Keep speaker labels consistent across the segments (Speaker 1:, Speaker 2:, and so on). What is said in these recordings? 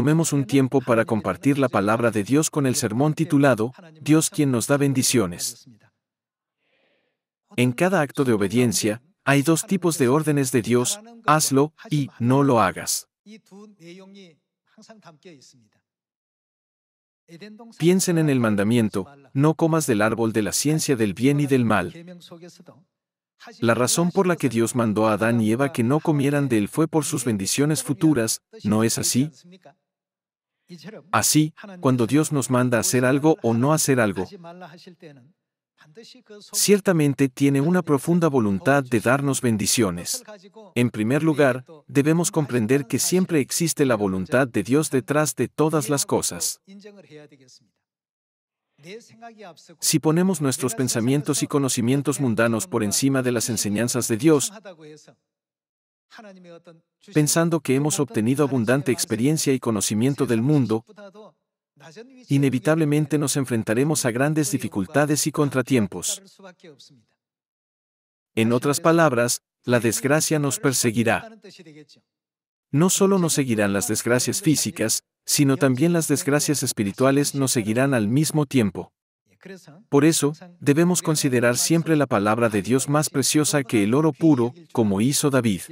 Speaker 1: tomemos un tiempo para compartir la palabra de Dios con el sermón titulado, Dios quien nos da bendiciones. En cada acto de obediencia, hay dos tipos de órdenes de Dios, hazlo y no lo hagas. Piensen en el mandamiento, no comas del árbol de la ciencia del bien y del mal. La razón por la que Dios mandó a Adán y Eva que no comieran de él fue por sus bendiciones futuras, ¿no es así?
Speaker 2: Así, cuando
Speaker 1: Dios nos manda hacer algo o no hacer algo, ciertamente tiene una profunda voluntad de darnos bendiciones. En primer lugar, debemos comprender que siempre existe la voluntad de Dios detrás de todas las cosas. Si ponemos nuestros pensamientos y conocimientos mundanos por encima de las enseñanzas de Dios, pensando que hemos obtenido abundante experiencia y conocimiento del mundo, inevitablemente nos enfrentaremos a grandes dificultades y contratiempos. En otras palabras, la desgracia nos perseguirá. No solo nos seguirán las desgracias físicas, sino también las desgracias espirituales nos seguirán al mismo tiempo. Por eso, debemos considerar siempre la palabra de Dios más preciosa que el oro puro, como hizo David.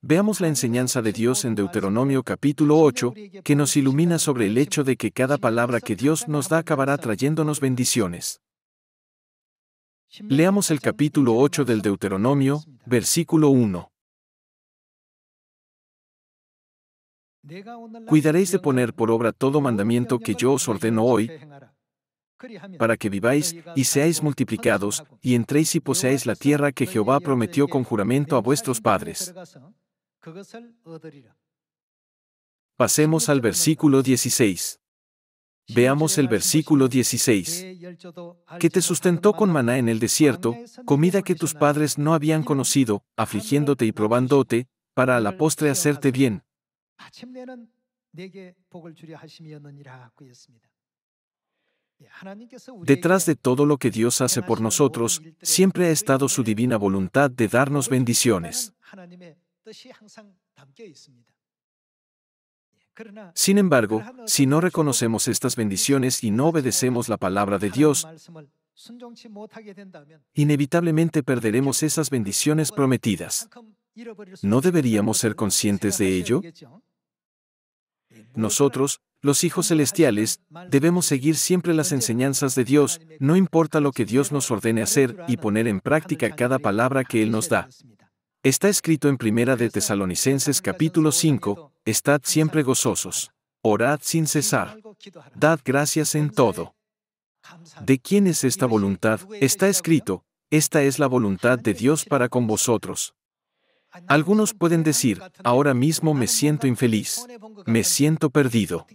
Speaker 1: Veamos la enseñanza de Dios en Deuteronomio capítulo 8, que nos ilumina sobre el hecho de que cada palabra que Dios nos da acabará trayéndonos bendiciones. Leamos el capítulo 8 del Deuteronomio, versículo 1. Cuidaréis de poner por obra todo mandamiento que yo os ordeno hoy, para que viváis y seáis multiplicados, y entréis y poseáis la tierra que Jehová prometió con juramento a vuestros padres. Pasemos al versículo 16. Veamos el versículo 16. Que te sustentó con maná en el desierto, comida que tus padres no habían conocido, afligiéndote y probándote, para a la postre hacerte bien, Detrás de todo lo que Dios hace por nosotros, siempre ha estado su divina voluntad de darnos bendiciones. Sin embargo, si no reconocemos estas bendiciones y no obedecemos la palabra de Dios, inevitablemente perderemos esas bendiciones prometidas. ¿No deberíamos ser conscientes de ello? Nosotros, los hijos celestiales, debemos seguir siempre las enseñanzas de Dios, no importa lo que Dios nos ordene hacer y poner en práctica cada palabra que Él nos da. Está escrito en Primera de Tesalonicenses capítulo 5, Estad siempre gozosos. Orad sin cesar. Dad gracias en todo. ¿De quién es esta voluntad? Está escrito, esta es la voluntad de Dios para con vosotros. Algunos pueden decir, ahora mismo me siento infeliz, me siento perdido.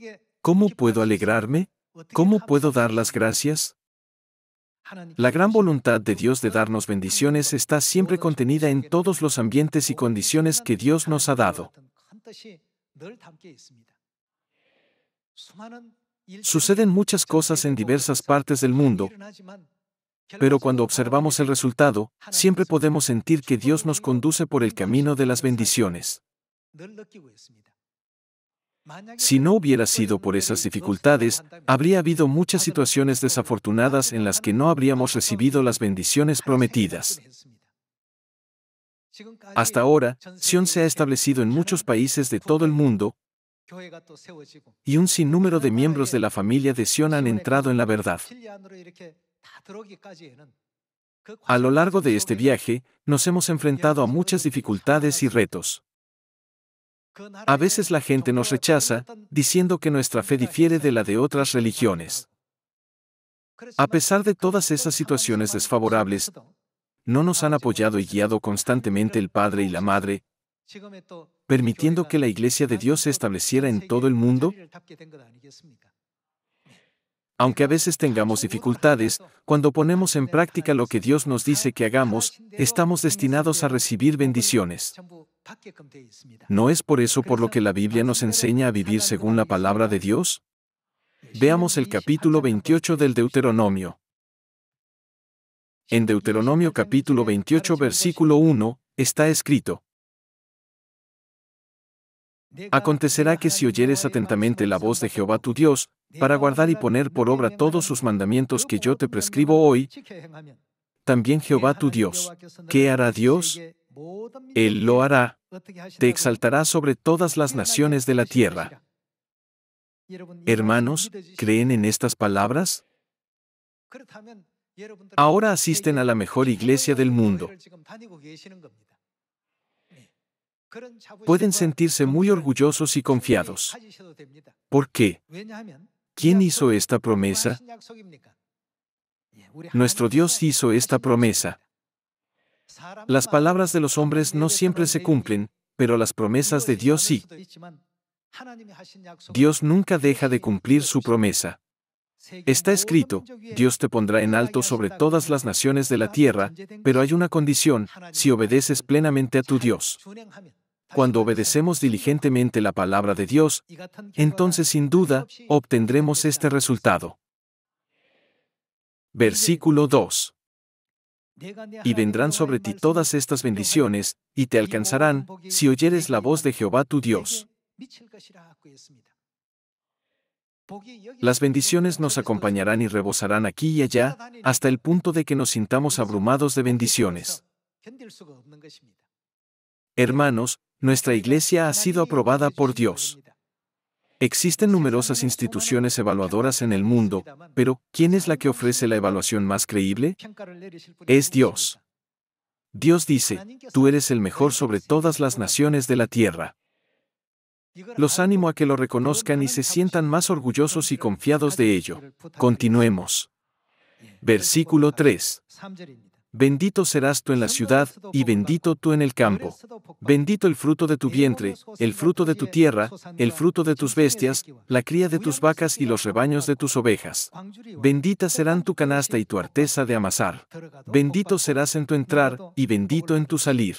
Speaker 1: ¿Cómo puedo alegrarme? ¿Cómo puedo dar las gracias? La gran voluntad de Dios de darnos bendiciones está siempre contenida en todos los ambientes y condiciones que Dios nos ha dado. Suceden muchas cosas en diversas partes del mundo, pero cuando observamos el resultado, siempre podemos sentir que Dios nos conduce por el camino de las bendiciones. Si no hubiera sido por esas dificultades, habría habido muchas situaciones desafortunadas en las que no habríamos recibido las bendiciones prometidas. Hasta ahora, Sion se ha establecido en muchos países de todo el mundo, y un sinnúmero de miembros de la familia de Sion han entrado en la verdad. A lo largo de este viaje, nos hemos enfrentado a muchas dificultades y retos. A veces la gente nos rechaza, diciendo que nuestra fe difiere de la de otras religiones. A pesar de todas esas situaciones desfavorables, no nos han apoyado y guiado constantemente el Padre y la Madre, permitiendo que la Iglesia de Dios se estableciera en todo el mundo? aunque a veces tengamos dificultades, cuando ponemos en práctica lo que Dios nos dice que hagamos, estamos destinados a recibir bendiciones. ¿No es por eso por lo que la Biblia nos enseña a vivir según la palabra de Dios? Veamos el capítulo 28 del Deuteronomio. En Deuteronomio capítulo 28 versículo 1, está escrito, Acontecerá que si oyeres atentamente la voz de Jehová tu Dios, para guardar y poner por obra todos sus mandamientos que yo te prescribo hoy, también Jehová tu Dios. ¿Qué hará Dios? Él lo hará. Te exaltará sobre todas las naciones de la tierra.
Speaker 2: Hermanos,
Speaker 1: ¿creen en estas palabras? Ahora asisten a la mejor iglesia del mundo. Pueden sentirse muy orgullosos y confiados. ¿Por qué? ¿Quién hizo esta promesa? Nuestro Dios hizo esta promesa. Las palabras de los hombres no siempre se cumplen, pero las promesas de Dios sí. Dios nunca deja de cumplir su promesa. Está escrito, Dios te pondrá en alto sobre todas las naciones de la tierra, pero hay una condición, si obedeces plenamente a tu Dios. Cuando obedecemos diligentemente la palabra de Dios, entonces sin duda obtendremos este resultado. Versículo 2. Y vendrán sobre ti todas estas bendiciones, y te alcanzarán, si oyeres la voz de Jehová tu Dios. Las bendiciones nos acompañarán y rebosarán aquí y allá, hasta el punto de que nos sintamos abrumados de bendiciones. Hermanos, nuestra iglesia ha sido aprobada por Dios. Existen numerosas instituciones evaluadoras en el mundo, pero ¿quién es la que ofrece la evaluación más creíble? Es Dios. Dios dice, tú eres el mejor sobre todas las naciones de la tierra. Los animo a que lo reconozcan y se sientan más orgullosos y confiados de ello. Continuemos. Versículo 3. Bendito serás tú en la ciudad, y bendito tú en el campo. Bendito el fruto de tu vientre, el fruto de tu tierra, el fruto de tus bestias, la cría de tus vacas y los rebaños de tus ovejas. Bendita serán tu canasta y tu arteza de amasar. Bendito serás en tu entrar, y bendito en tu salir.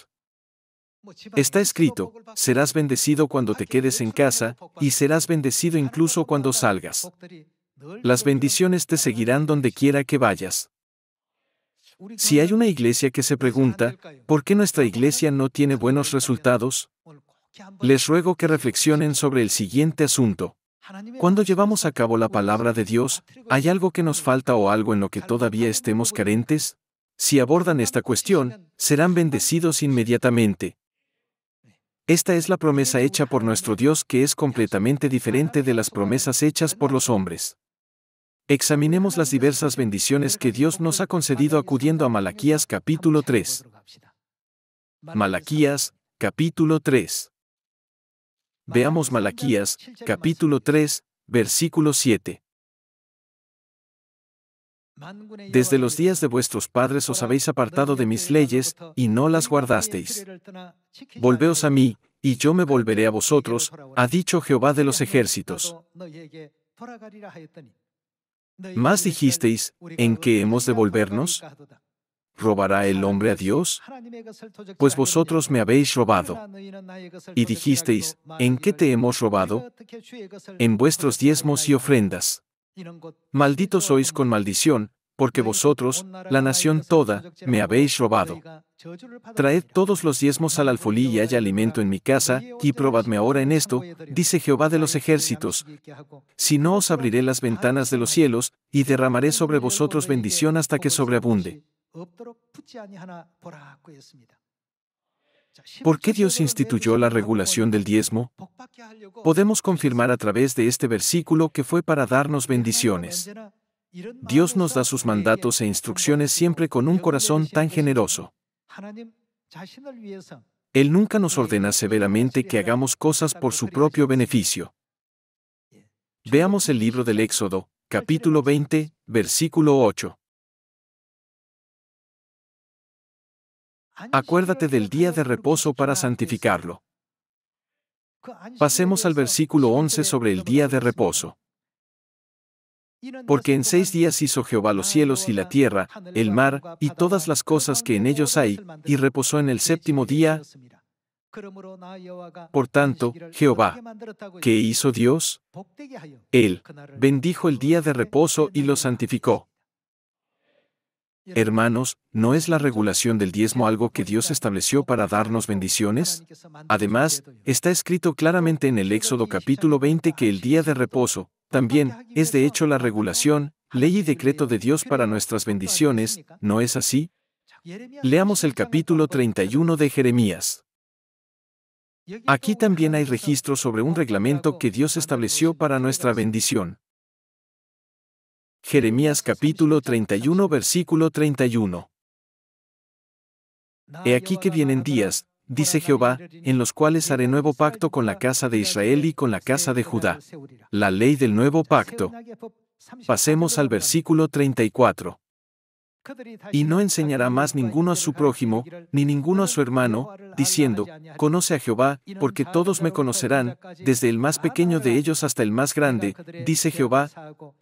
Speaker 1: Está escrito, serás bendecido cuando te quedes en casa, y serás bendecido incluso cuando salgas. Las bendiciones te seguirán donde quiera que vayas. Si hay una iglesia que se pregunta, ¿por qué nuestra iglesia no tiene buenos resultados? Les ruego que reflexionen sobre el siguiente asunto. Cuando llevamos a cabo la palabra de Dios, ¿hay algo que nos falta o algo en lo que todavía estemos carentes? Si abordan esta cuestión, serán bendecidos inmediatamente. Esta es la promesa hecha por nuestro Dios que es completamente diferente de las promesas hechas por los hombres. Examinemos las diversas bendiciones que Dios nos ha concedido acudiendo a Malaquías capítulo 3. Malaquías, capítulo 3. Veamos Malaquías, capítulo 3, versículo 7. Desde los días de vuestros padres os habéis apartado de mis leyes, y no las guardasteis. Volveos a mí, y yo me volveré a vosotros, ha dicho Jehová de los ejércitos. Más dijisteis, ¿en qué hemos de volvernos? ¿Robará el hombre a Dios? Pues vosotros me habéis robado. Y dijisteis, ¿en qué te hemos robado? En vuestros diezmos y ofrendas. Malditos sois con maldición, porque vosotros, la nación toda, me habéis robado. Traed todos los diezmos al alfolí y haya alimento en mi casa, y probadme ahora en esto, dice Jehová de los ejércitos. Si no os abriré las ventanas de los cielos, y derramaré sobre vosotros bendición hasta que sobreabunde. ¿Por qué Dios instituyó la regulación del diezmo? Podemos confirmar a través de este versículo que fue para darnos bendiciones. Dios nos da sus mandatos e instrucciones siempre con un corazón tan generoso. Él nunca nos ordena severamente que hagamos cosas por su propio beneficio. Veamos el libro del Éxodo, capítulo 20, versículo 8. Acuérdate del día de reposo para santificarlo. Pasemos al versículo 11 sobre el día de reposo. Porque en seis días hizo Jehová los cielos y la tierra, el mar, y todas las cosas que en ellos hay, y reposó en el séptimo día. Por tanto, Jehová, ¿qué hizo Dios? Él bendijo el día de reposo y lo santificó. Hermanos, ¿no es la regulación del diezmo algo que Dios estableció para darnos bendiciones? Además, está escrito claramente en el Éxodo capítulo 20 que el día de reposo, también, es de hecho la regulación, ley y decreto de Dios para nuestras bendiciones, ¿no es así? Leamos el capítulo 31 de Jeremías. Aquí también hay registro sobre un reglamento que Dios estableció para nuestra bendición. Jeremías capítulo 31 versículo 31. He aquí que vienen días, dice Jehová, en los cuales haré nuevo pacto con la casa de Israel y con la casa de Judá. La ley del nuevo pacto. Pasemos al versículo 34. Y no enseñará más ninguno a su prójimo, ni ninguno a su hermano, diciendo, Conoce a Jehová, porque todos me conocerán, desde el más pequeño de ellos hasta el más grande, dice Jehová,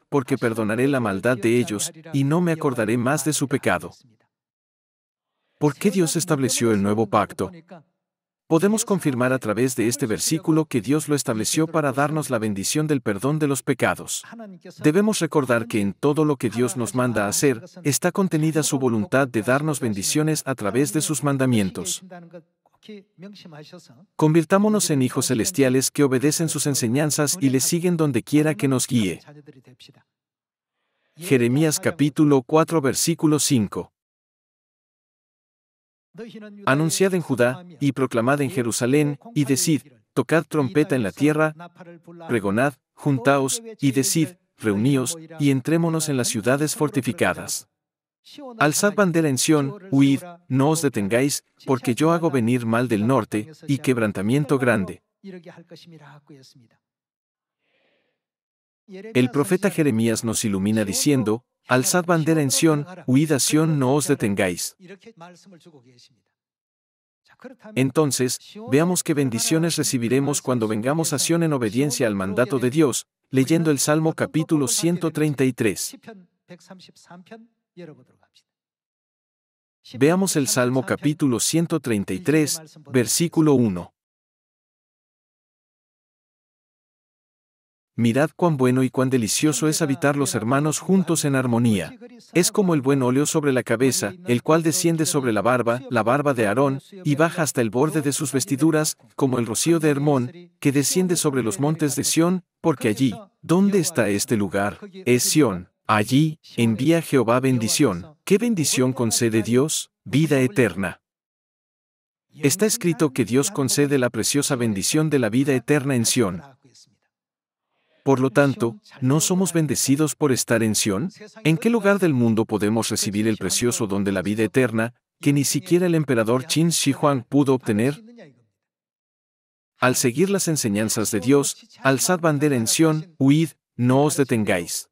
Speaker 1: porque perdonaré la maldad de ellos, y no me acordaré más de su pecado. ¿Por qué Dios estableció el nuevo pacto? Podemos confirmar a través de este versículo que Dios lo estableció para darnos la bendición del perdón de los pecados. Debemos recordar que en todo lo que Dios nos manda a hacer, está contenida su voluntad de darnos bendiciones a través de sus mandamientos. Convirtámonos en hijos celestiales que obedecen sus enseñanzas y le siguen donde quiera que nos guíe. Jeremías capítulo 4 versículo 5. Anunciad en Judá, y proclamad en Jerusalén, y decid, tocad trompeta en la tierra, pregonad, juntaos, y decid, reuníos, y entrémonos en las ciudades fortificadas. Alzad bandera en Sión, huid, no os detengáis, porque yo hago venir mal del norte, y quebrantamiento grande. El profeta Jeremías nos ilumina diciendo, Alzad bandera en Sión, huid a no os detengáis. Entonces, veamos qué bendiciones recibiremos cuando vengamos a Sión en obediencia al mandato de Dios, leyendo el Salmo capítulo 133. Veamos el Salmo capítulo 133, versículo 1. Mirad cuán bueno y cuán delicioso es habitar los hermanos juntos en armonía. Es como el buen óleo sobre la cabeza, el cual desciende sobre la barba, la barba de Aarón, y baja hasta el borde de sus vestiduras, como el rocío de Hermón, que desciende sobre los montes de Sión, porque allí, ¿dónde está este lugar? Es Sión. Allí, envía Jehová bendición. ¿Qué bendición concede Dios? Vida eterna. Está escrito que Dios concede la preciosa bendición de la vida eterna en Sión. Por lo tanto, ¿no somos bendecidos por estar en Sion? ¿En qué lugar del mundo podemos recibir el precioso don de la vida eterna, que ni siquiera el emperador Qin Shi Huang pudo obtener? Al seguir las enseñanzas de Dios, alzad bandera en Sion, huid, no os detengáis.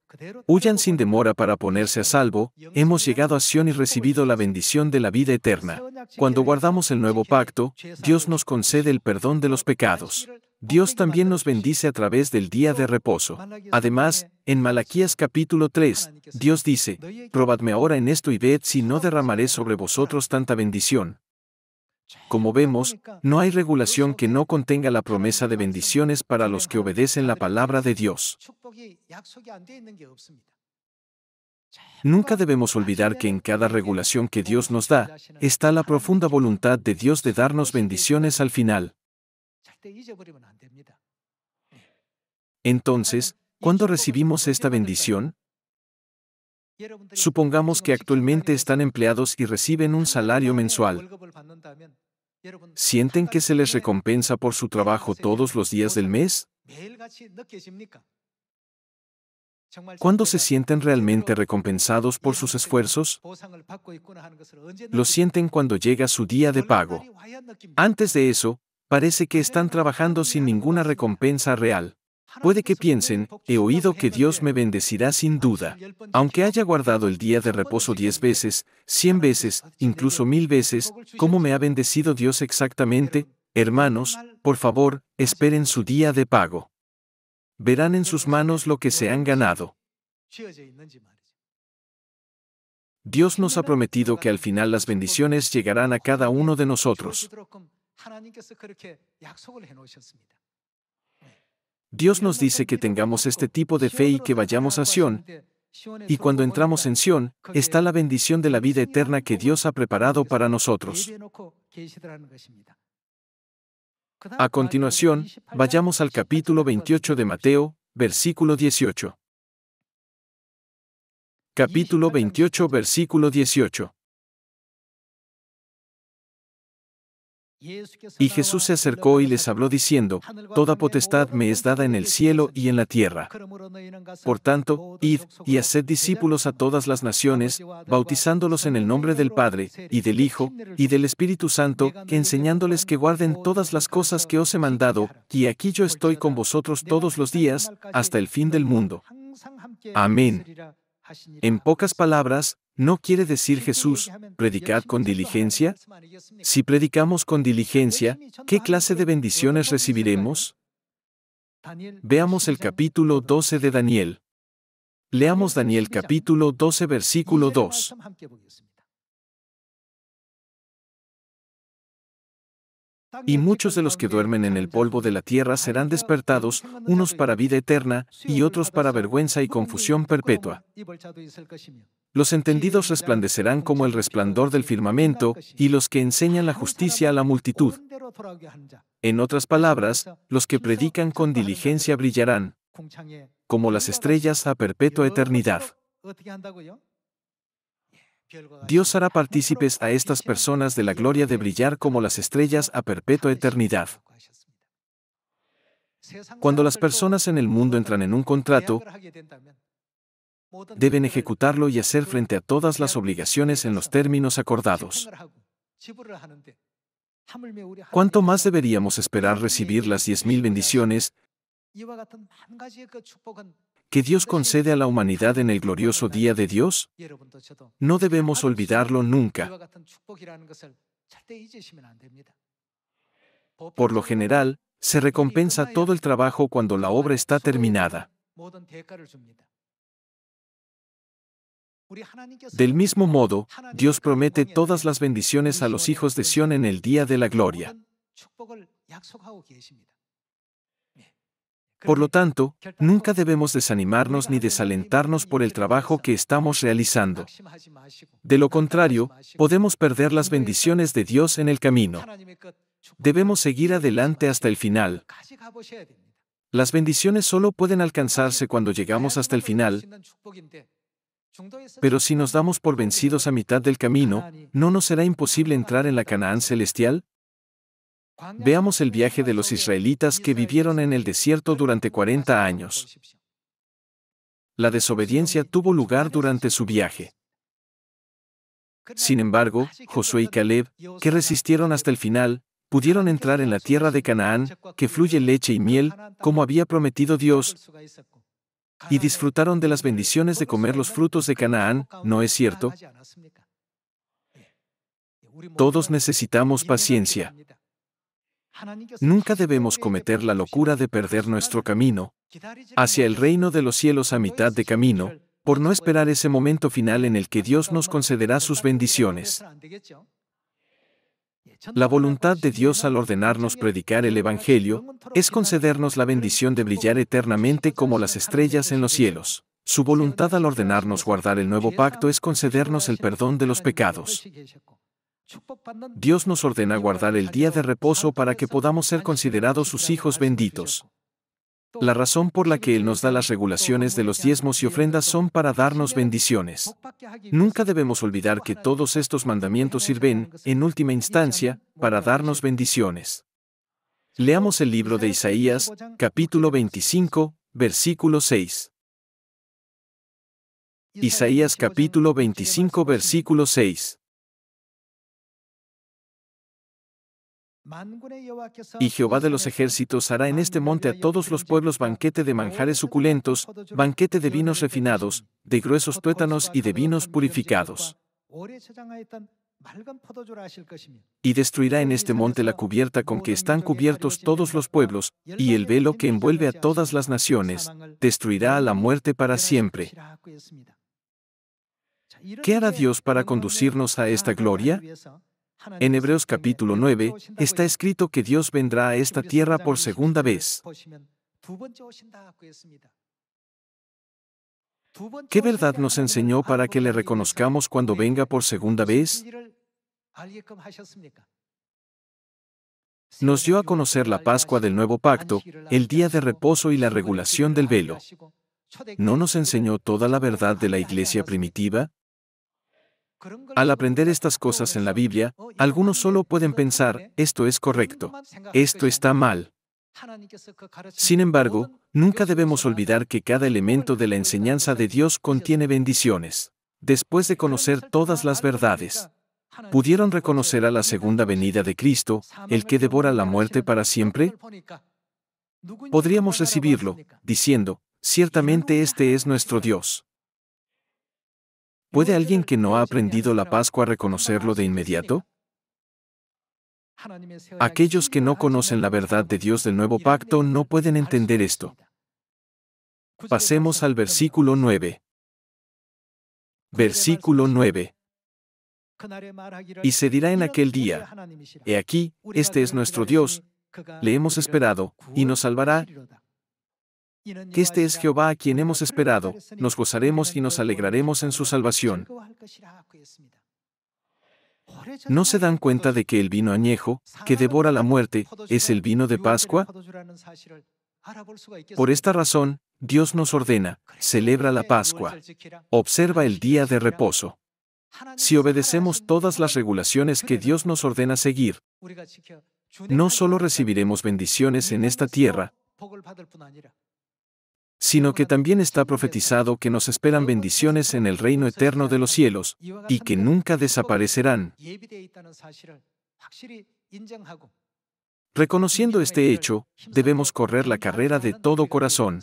Speaker 1: Huyan sin demora para ponerse a salvo, hemos llegado a Sion y recibido la bendición de la vida eterna. Cuando guardamos el nuevo pacto, Dios nos concede el perdón de los pecados. Dios también nos bendice a través del día de reposo. Además, en Malaquías capítulo 3, Dios dice, probadme ahora en esto y ved si no derramaré sobre vosotros tanta bendición, como vemos, no hay regulación que no contenga la promesa de bendiciones para los que obedecen la palabra de Dios. Nunca debemos olvidar que en cada regulación que Dios nos da, está la profunda voluntad de Dios de darnos bendiciones al final. Entonces, ¿cuándo recibimos esta bendición? Supongamos que actualmente están empleados y reciben un salario mensual. ¿Sienten que se les recompensa por su trabajo todos los días del mes? ¿Cuándo se sienten realmente recompensados por sus esfuerzos? Lo sienten cuando llega su día de pago. Antes de eso, parece que están trabajando sin ninguna recompensa real. Puede que piensen, he oído que Dios me bendecirá sin duda. Aunque haya guardado el día de reposo diez veces, cien veces, incluso mil veces, ¿cómo me ha bendecido Dios exactamente? Hermanos, por favor, esperen su día de pago. Verán en sus manos lo que se han ganado. Dios nos ha prometido que al final las bendiciones llegarán a cada uno de nosotros. Dios nos dice que tengamos este tipo de fe y que vayamos a Sión. Y cuando entramos en Sión, está la bendición de la vida eterna que Dios ha preparado para nosotros. A continuación, vayamos al capítulo 28 de Mateo, versículo 18. Capítulo 28, versículo 18. Y Jesús se acercó y les habló diciendo, Toda potestad me es dada en el cielo y en la tierra. Por tanto, oh, id y haced discípulos a todas las naciones, bautizándolos en el nombre del Padre, y del Hijo, y del Espíritu Santo, enseñándoles que guarden todas las cosas que os he mandado, y aquí yo pues estoy con vosotros todos los días, hasta el fin del mundo. Amén. En pocas palabras, ¿No quiere decir Jesús, predicad con diligencia? Si predicamos con diligencia, ¿qué clase de bendiciones recibiremos? Veamos el capítulo 12 de Daniel. Leamos Daniel capítulo 12 versículo 2. Y muchos de los que duermen en el polvo de la tierra serán despertados, unos para vida eterna, y otros para vergüenza y confusión perpetua. Los entendidos resplandecerán como el resplandor del firmamento, y los que enseñan la justicia a la multitud. En otras palabras, los que predican con diligencia brillarán, como las estrellas a perpetua eternidad. Dios hará partícipes a estas personas de la gloria de brillar como las estrellas a perpetua eternidad. Cuando las personas en el mundo entran en un contrato, deben ejecutarlo y hacer frente a todas las obligaciones en los términos acordados. ¿Cuánto más deberíamos esperar recibir las 10.000 bendiciones que Dios concede a la humanidad en el glorioso día de Dios? No debemos olvidarlo nunca. Por lo general, se recompensa todo el trabajo cuando la obra está terminada. Del mismo modo, Dios promete todas las bendiciones a los hijos de Sión en el día de la gloria. Por lo tanto, nunca debemos desanimarnos ni desalentarnos por el trabajo que estamos realizando. De lo contrario, podemos perder las bendiciones de Dios en el camino. Debemos seguir adelante hasta el final. Las bendiciones solo pueden alcanzarse cuando llegamos hasta el final. Pero si nos damos por vencidos a mitad del camino, ¿no nos será imposible entrar en la Canaán celestial? Veamos el viaje de los israelitas que vivieron en el desierto durante 40 años. La desobediencia tuvo lugar durante su viaje. Sin embargo, Josué y Caleb, que resistieron hasta el final, pudieron entrar en la tierra de Canaán, que fluye leche y miel, como había prometido Dios, y disfrutaron de las bendiciones de comer los frutos de Canaán, ¿no es cierto? Todos necesitamos paciencia. Nunca debemos cometer la locura de perder nuestro camino hacia el reino de los cielos a mitad de camino, por no esperar ese momento final en el que Dios nos concederá sus bendiciones. La voluntad de Dios al ordenarnos predicar el Evangelio es concedernos la bendición de brillar eternamente como las estrellas en los cielos. Su voluntad al ordenarnos guardar el nuevo pacto es concedernos el perdón de los pecados. Dios nos ordena guardar el día de reposo para que podamos ser considerados sus hijos benditos. La razón por la que Él nos da las regulaciones de los diezmos y ofrendas son para darnos bendiciones. Nunca debemos olvidar que todos estos mandamientos sirven, en última instancia, para darnos bendiciones. Leamos el libro de Isaías, capítulo 25, versículo 6. Isaías capítulo 25 versículo 6. Y Jehová de los ejércitos hará en este monte a todos los pueblos banquete de manjares suculentos, banquete de vinos refinados, de gruesos tuétanos y de vinos purificados. Y destruirá en este monte la cubierta con que están cubiertos todos los pueblos, y el velo que envuelve a todas las naciones, destruirá a la muerte para siempre. ¿Qué hará Dios para conducirnos a esta gloria? En Hebreos capítulo 9 está escrito que Dios vendrá a esta tierra por segunda vez. ¿Qué verdad nos enseñó para que le reconozcamos cuando venga por segunda vez? Nos dio a conocer la Pascua del Nuevo Pacto, el día de reposo y la regulación del velo. ¿No nos enseñó toda la verdad de la iglesia primitiva? Al aprender estas cosas en la Biblia, oh, algunos solo pueden pensar, esto es correcto, esto está mal. Sin embargo, nunca debemos olvidar que cada elemento de la enseñanza de Dios contiene bendiciones. Después de conocer todas las verdades, ¿pudieron reconocer a la segunda venida de Cristo, el que devora la muerte para siempre? Podríamos recibirlo, diciendo, ciertamente este es nuestro Dios. ¿Puede alguien que no ha aprendido la Pascua reconocerlo de inmediato? Aquellos que no conocen la verdad de Dios del nuevo pacto no pueden entender esto. Pasemos al versículo 9. Versículo 9. Y se dirá en aquel día, He aquí, este es nuestro Dios, le hemos esperado, y nos salvará, este es Jehová a quien hemos esperado, nos gozaremos y nos alegraremos en su salvación. ¿No se dan cuenta de que el vino añejo, que devora la muerte, es el vino de Pascua? Por esta razón, Dios nos ordena, celebra la Pascua, observa el día de reposo. Si obedecemos todas las regulaciones que Dios nos ordena seguir, no solo recibiremos bendiciones en esta tierra, sino que también está profetizado que nos esperan bendiciones en el reino eterno de los cielos, y que nunca desaparecerán. Reconociendo este hecho, debemos correr la carrera de todo corazón.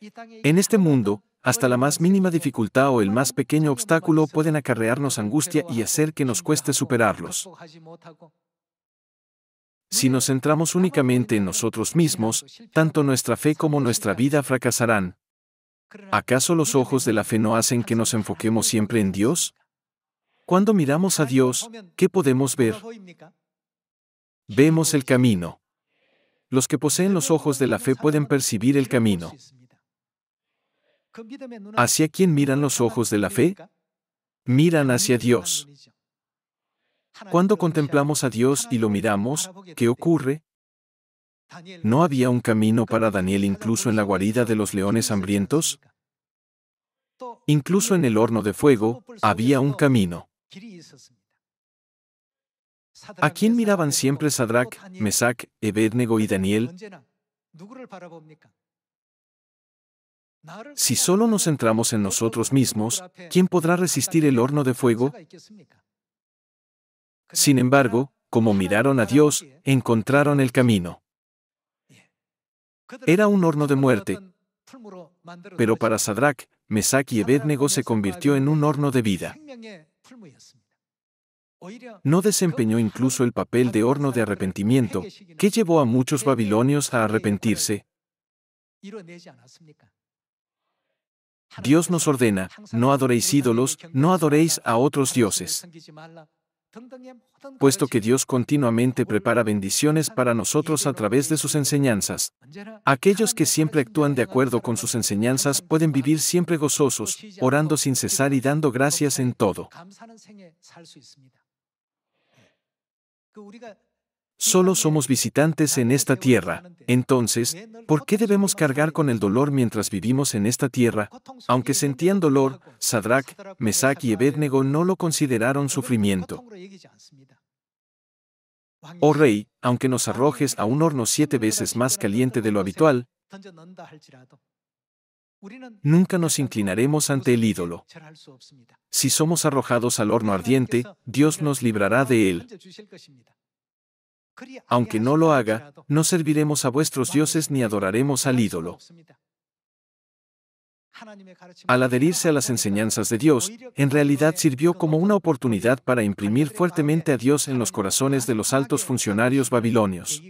Speaker 1: En este mundo, hasta la más mínima dificultad o el más pequeño obstáculo pueden acarrearnos angustia y hacer que nos cueste superarlos. Si nos centramos únicamente en nosotros mismos, tanto nuestra fe como nuestra vida fracasarán. ¿Acaso los ojos de la fe no hacen que nos enfoquemos siempre en Dios? Cuando miramos a Dios, ¿qué podemos ver? Vemos el camino. Los que poseen los ojos de la fe pueden percibir el camino. ¿Hacia quién miran los ojos de la fe? Miran hacia Dios. Cuando contemplamos a Dios y lo miramos, ¿qué ocurre? ¿No había un camino para Daniel incluso en la guarida de los leones hambrientos? Incluso en el horno de fuego, había un camino. ¿A quién miraban siempre Sadrach, Mesach, Ebednego y Daniel? Si solo nos centramos en nosotros mismos, ¿quién podrá resistir el horno de fuego? Sin embargo, como miraron a Dios, encontraron el camino. Era un horno de muerte, pero para Sadrach, Mesach y Ebednego se convirtió en un horno de vida. No desempeñó incluso el papel de horno de arrepentimiento, que llevó a muchos babilonios a arrepentirse. Dios nos ordena, no adoréis ídolos, no adoréis a otros dioses puesto que Dios continuamente prepara bendiciones para nosotros a través de sus enseñanzas. Aquellos que siempre actúan de acuerdo con sus enseñanzas pueden vivir siempre gozosos, orando sin cesar y dando gracias en todo. Solo somos visitantes en esta tierra, entonces, ¿por qué debemos cargar con el dolor mientras vivimos en esta tierra? Aunque sentían dolor, Sadrach, Mesach y Ebednego no lo consideraron sufrimiento. Oh rey, aunque nos arrojes a un horno siete veces más caliente de lo habitual, Nunca nos inclinaremos ante el ídolo. Si somos arrojados al horno ardiente, Dios nos librará de él aunque no lo haga, no serviremos a vuestros dioses ni adoraremos al ídolo. Al adherirse a las enseñanzas de Dios, en realidad sirvió como una oportunidad para imprimir fuertemente a Dios en los corazones de los altos funcionarios babilonios.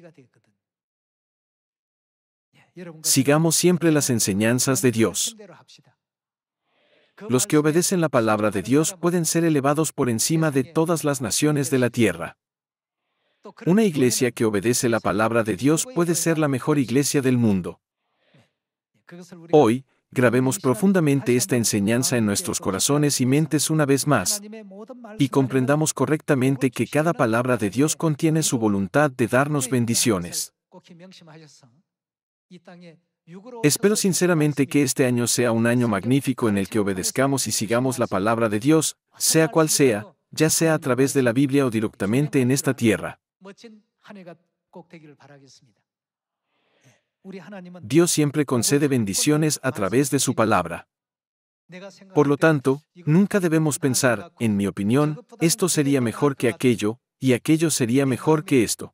Speaker 1: Sigamos siempre las enseñanzas de Dios. Los que obedecen la palabra de Dios pueden ser elevados por encima de todas las naciones de la tierra. Una iglesia que obedece la palabra de Dios puede ser la mejor iglesia del mundo. Hoy, grabemos profundamente esta enseñanza en nuestros corazones y mentes una vez más, y comprendamos correctamente que cada palabra de Dios contiene su voluntad de darnos bendiciones. Eh, Espero sinceramente que este año sea un año magnífico en el que obedezcamos y sigamos la palabra de Dios, sea cual sea, ya sea a través pues, de la Biblia o directamente en esta tierra. Dios siempre concede bendiciones a través de su palabra. Por lo tanto, nunca debemos pensar, en mi opinión, esto sería mejor que aquello, y aquello sería mejor que esto.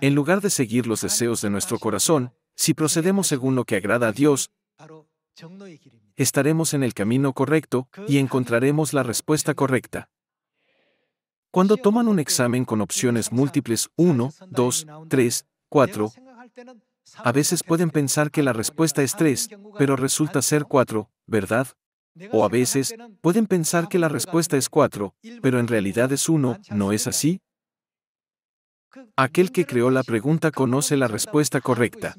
Speaker 1: En lugar de seguir los deseos de nuestro corazón, si procedemos según lo que agrada a Dios, estaremos en el camino correcto y encontraremos la respuesta correcta. Cuando toman un examen con opciones múltiples 1, 2, 3, 4, a veces pueden pensar que la respuesta es 3, pero resulta ser 4, ¿verdad? O a veces, pueden pensar que la respuesta es 4, pero en realidad es 1, ¿no es así? Aquel que creó la pregunta conoce la respuesta correcta.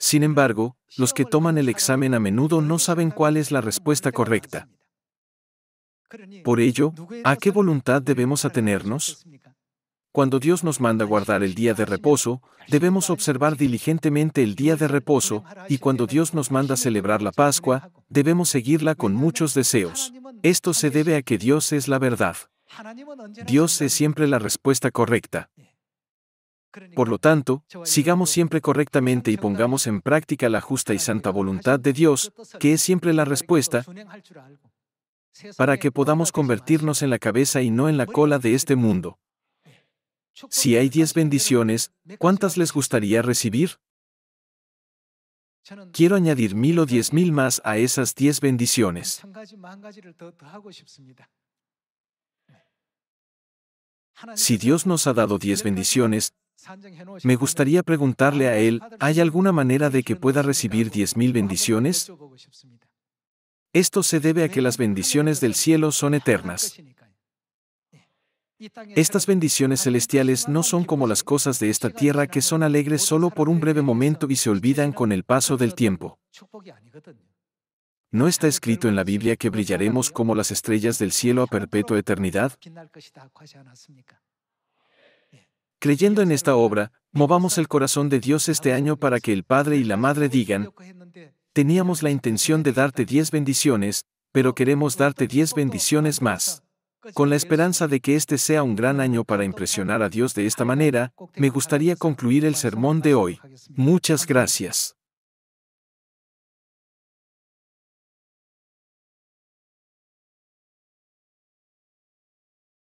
Speaker 1: Sin embargo, los que toman el examen a menudo no saben cuál es la respuesta correcta. Por ello, ¿a qué voluntad debemos atenernos? Cuando Dios nos manda guardar el día de reposo, debemos observar diligentemente el día de reposo, y cuando Dios nos manda celebrar la Pascua, debemos seguirla con muchos deseos. Esto se debe a que Dios es la verdad. Dios es siempre la respuesta correcta. Por lo tanto, sigamos siempre correctamente y pongamos en práctica la justa y santa voluntad de Dios, que es siempre la respuesta, para que podamos convertirnos en la cabeza y no en la cola de este mundo. Si hay diez bendiciones, ¿cuántas les gustaría recibir? Quiero añadir mil o diez mil más a esas diez bendiciones. Si Dios nos ha dado diez bendiciones, me gustaría preguntarle a Él, ¿hay alguna manera de que pueda recibir diez mil bendiciones? Esto se debe a que las bendiciones del cielo son eternas. Estas bendiciones celestiales no son como las cosas de esta tierra que son alegres solo por un breve momento y se olvidan con el paso del tiempo. ¿No está escrito en la Biblia que brillaremos como las estrellas del cielo a perpetua eternidad? Creyendo en esta obra, movamos el corazón de Dios este año para que el Padre y la Madre digan, Teníamos la intención de darte diez bendiciones, pero queremos darte diez bendiciones más. Con la esperanza de que este sea un gran año para impresionar a Dios de esta manera, me gustaría concluir el sermón de hoy. Muchas gracias.